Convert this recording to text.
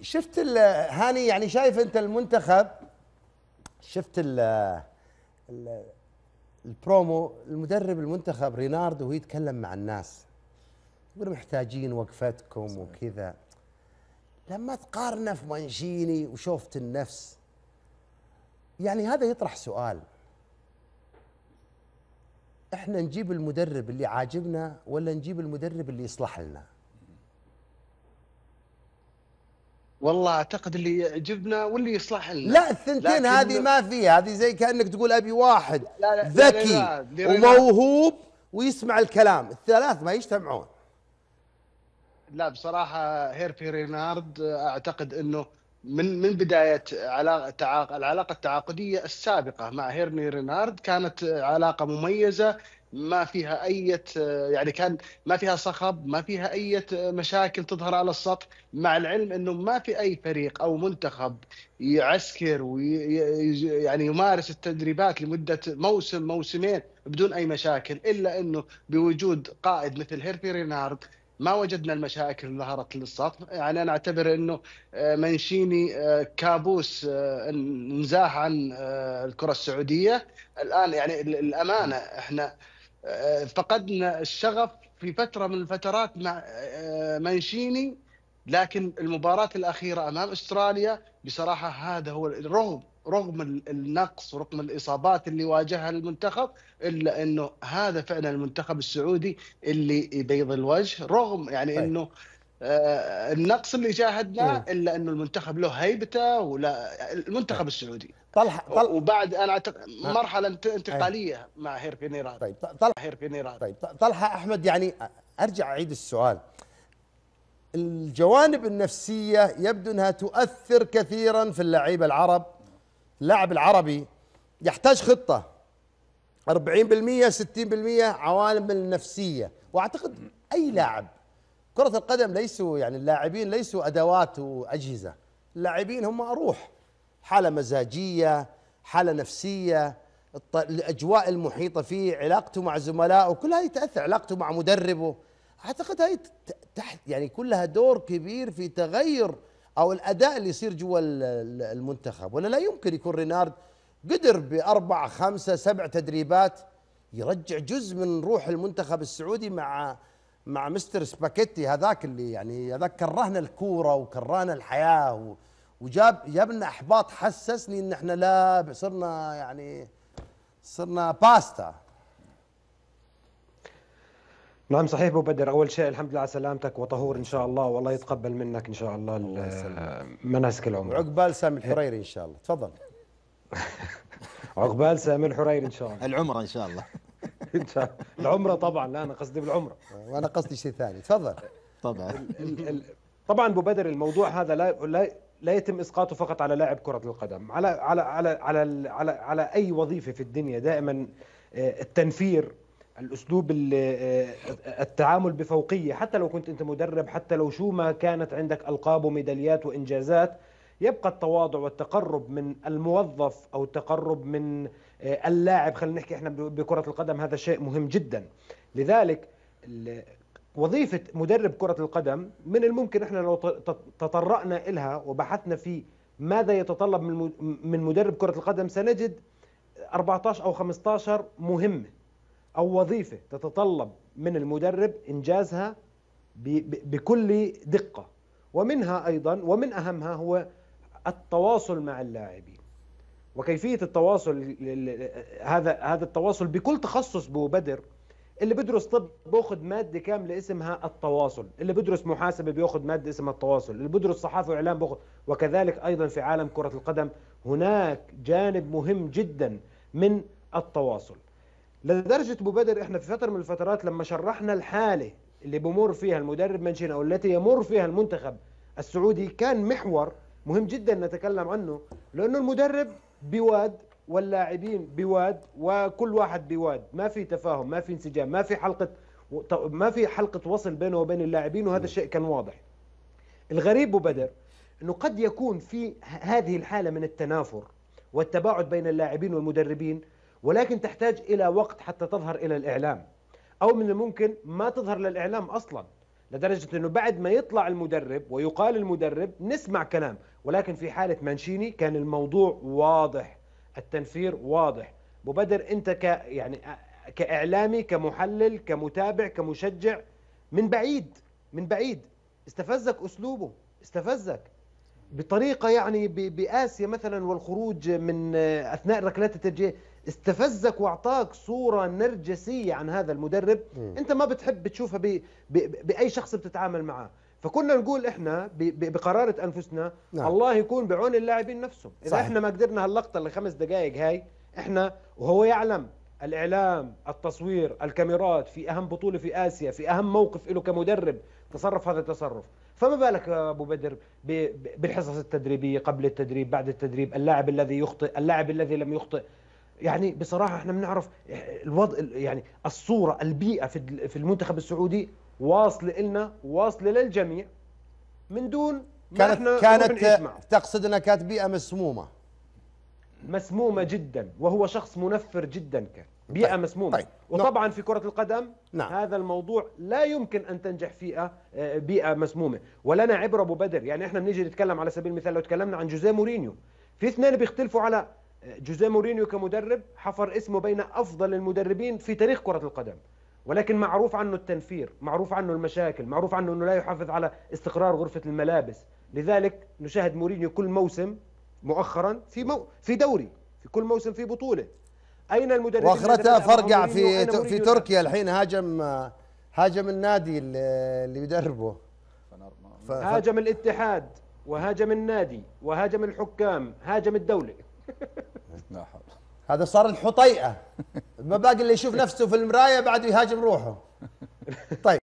شفت هاني يعني شايف انت المنتخب شفت ال ال البرومو المدرب المنتخب ريناردو وهو يتكلم مع الناس يقول محتاجين وقفتكم وكذا لما تقارنه في مانشيني وشوفة النفس يعني هذا يطرح سؤال احنا نجيب المدرب اللي عاجبنا ولا نجيب المدرب اللي يصلح لنا؟ والله اعتقد اللي يعجبنا واللي يصلح لنا لا الثنتين هذه ما فيها هذه زي كانك تقول ابي واحد لا لا ذكي لا لا لا وموهوب ويسمع الكلام الثلاث ما يجتمعون لا بصراحه هيربي رينارد اعتقد انه من من بدايه علاقه العلاقه التعاقديه السابقه مع هيرني رينارد كانت علاقه مميزه ما فيها اي يعني كان ما فيها صخب ما فيها اي مشاكل تظهر على السطح مع العلم انه ما في اي فريق او منتخب يعسكر ويعني يمارس التدريبات لمده موسم موسمين بدون اي مشاكل الا انه بوجود قائد مثل هيرفي رينارد ما وجدنا المشاكل اللي ظهرت للسطح يعني انا اعتبر انه آه، منشيني آه، كابوس آه، انزاح عن الكره السعوديه الان يعني الامانه احنا آه، فقدنا الشغف في فتره من الفترات مع آه، مانشيني لكن المباراه الاخيره امام استراليا بصراحه هذا هو الرغم رغم النقص ورغم الاصابات اللي واجهها المنتخب الا انه هذا فعلا المنتخب السعودي اللي يبيض الوجه رغم يعني طيب. انه آه، النقص اللي شاهدناه الا انه المنتخب له هيبته ولا المنتخب السعودي طلحه طلح وبعد انا اعتقد مرحله انتقاليه مع هيرفي نيران طيب طلحه هيرفي نيران طيب طلحه احمد يعني ارجع اعيد السؤال الجوانب النفسيه يبدو انها تؤثر كثيرا في اللعيبه العرب اللاعب العربي يحتاج خطه 40% 60% عوالم النفسيه واعتقد اي لاعب كرة القدم ليسوا يعني اللاعبين ليسوا أدوات وأجهزة اللاعبين هم أروح حالة مزاجية حالة نفسية الأجواء المحيطة فيه علاقته مع زملائه كلها يتأثر علاقته مع مدربه أعتقد هاي تحت يعني كلها دور كبير في تغير أو الأداء اللي يصير جوا المنتخب ولا لا يمكن يكون رينارد قدر بأربع خمسة سبع تدريبات يرجع جزء من روح المنتخب السعودي مع مع مستر سباكيتي هذاك اللي يعني هذاك كرهنا الكوره وكرهنا الحياه وجاب جابنا احباط حسسني ان احنا لا صرنا يعني صرنا باستا نعم صحيح ابو بدر اول شيء الحمد لله على سلامتك وطهور ان شاء الله والله يتقبل منك ان شاء الله, الله مناسك العمر إيه. عقبال سامي الحريري ان شاء الله تفضل عقبال سامي الحريري ان شاء الله العمره ان شاء الله العمره طبعا لا انا قصدي بالعمره وانا قصدي شيء ثاني تفضل طبعا طبعا ابو بدر الموضوع هذا لا لا لا يتم اسقاطه فقط على لاعب كره القدم على على على على على, على اي وظيفه في الدنيا دائما آه، التنفير الاسلوب آه، التعامل بفوقيه حتى لو كنت انت مدرب حتى لو شو ما كانت عندك القاب وميداليات وانجازات يبقى التواضع والتقرب من الموظف او التقرب من آه، اللاعب خلينا نحكي احنا بكره القدم هذا شيء مهم جدا لذلك وظيفه مدرب كره القدم من الممكن احنا لو تطرقنا لها وبحثنا في ماذا يتطلب من مدرب كره القدم سنجد 14 او 15 مهمه او وظيفه تتطلب من المدرب انجازها بكل دقه ومنها ايضا ومن اهمها هو التواصل مع اللاعبين وكيفيه التواصل هذا هذا التواصل بكل تخصص بو بدر اللي بيدرس طب بياخذ ماده كامله اسمها التواصل اللي بيدرس محاسبه بياخذ ماده اسمها التواصل اللي بيدرس صحافه واعلام بياخذ وكذلك ايضا في عالم كره القدم هناك جانب مهم جدا من التواصل لدرجه ابو بدر احنا في فتره من الفترات لما شرحنا الحاله اللي بمر فيها المدرب منشين او التي يمر فيها المنتخب السعودي كان محور مهم جدا نتكلم عنه لأنه المدرب بواد واللاعبين بواد وكل واحد بواد ما في تفاهم ما في انسجام ما في حلقة ما في حلقة وصل بينه وبين اللاعبين وهذا الشيء كان واضح الغريب وبدر أنه قد يكون في هذه الحالة من التنافر والتباعد بين اللاعبين والمدربين ولكن تحتاج إلى وقت حتى تظهر إلى الإعلام أو من الممكن ما تظهر للإعلام أصلا لدرجة أنه بعد ما يطلع المدرب ويقال المدرب نسمع كلام ولكن في حالة مانشيني كان الموضوع واضح التنفير واضح مبادر انت ك يعني كاعلامي كمحلل كمتابع كمشجع من بعيد من بعيد استفزك اسلوبه استفزك بطريقه يعني باسيا مثلا والخروج من آه، اثناء ركلات الترجيح استفزك واعطاك صوره نرجسيه عن هذا المدرب م. انت ما بتحب تشوفها باي شخص بتتعامل معاه فكنا نقول احنا بقرارة انفسنا نعم. الله يكون بعون اللاعبين نفسهم اذا صحيح. احنا ما قدرنا هاللقطه اللي خمس دقائق هاي احنا وهو يعلم الاعلام التصوير الكاميرات في اهم بطوله في اسيا في اهم موقف له كمدرب تصرف هذا التصرف فما بالك ابو بدر بالحصص التدريبيه قبل التدريب بعد التدريب اللاعب الذي يخطئ اللاعب الذي لم يخطئ يعني بصراحه احنا بنعرف الوضع يعني الصوره البيئه في المنتخب السعودي واصلة لنا واصلة للجميع من دون ما كانت احنا كانت تقصد انها كانت بيئه مسمومه مسمومه جدا وهو شخص منفر جدا كان بيئه طيب. مسمومه طيب. وطبعا في كره القدم نعم. هذا الموضوع لا يمكن ان تنجح فيه آه، بيئه مسمومه ولنا عبره ابو بدر يعني احنا بنيجي نتكلم على سبيل المثال لو تكلمنا عن جوزيه مورينيو في اثنين بيختلفوا على آه، جوزيه مورينيو كمدرب حفر اسمه بين افضل المدربين في تاريخ كره القدم ولكن معروف عنه التنفير معروف عنه المشاكل معروف عنه أنه لا يحافظ على استقرار غرفة الملابس لذلك نشاهد مورينيو كل موسم مؤخرا في مو... في دوري في كل موسم في بطولة أين المدربين واخرتها فرقع في في تركيا الحين هاجم هاجم النادي اللي بيدربه نعم. ف... هاجم الاتحاد وهاجم النادي وهاجم الحكام هاجم الدولة لا حول هذا صار الحطيئه ما باقي اللي يشوف نفسه في المرايه بعد يهاجم روحه طيب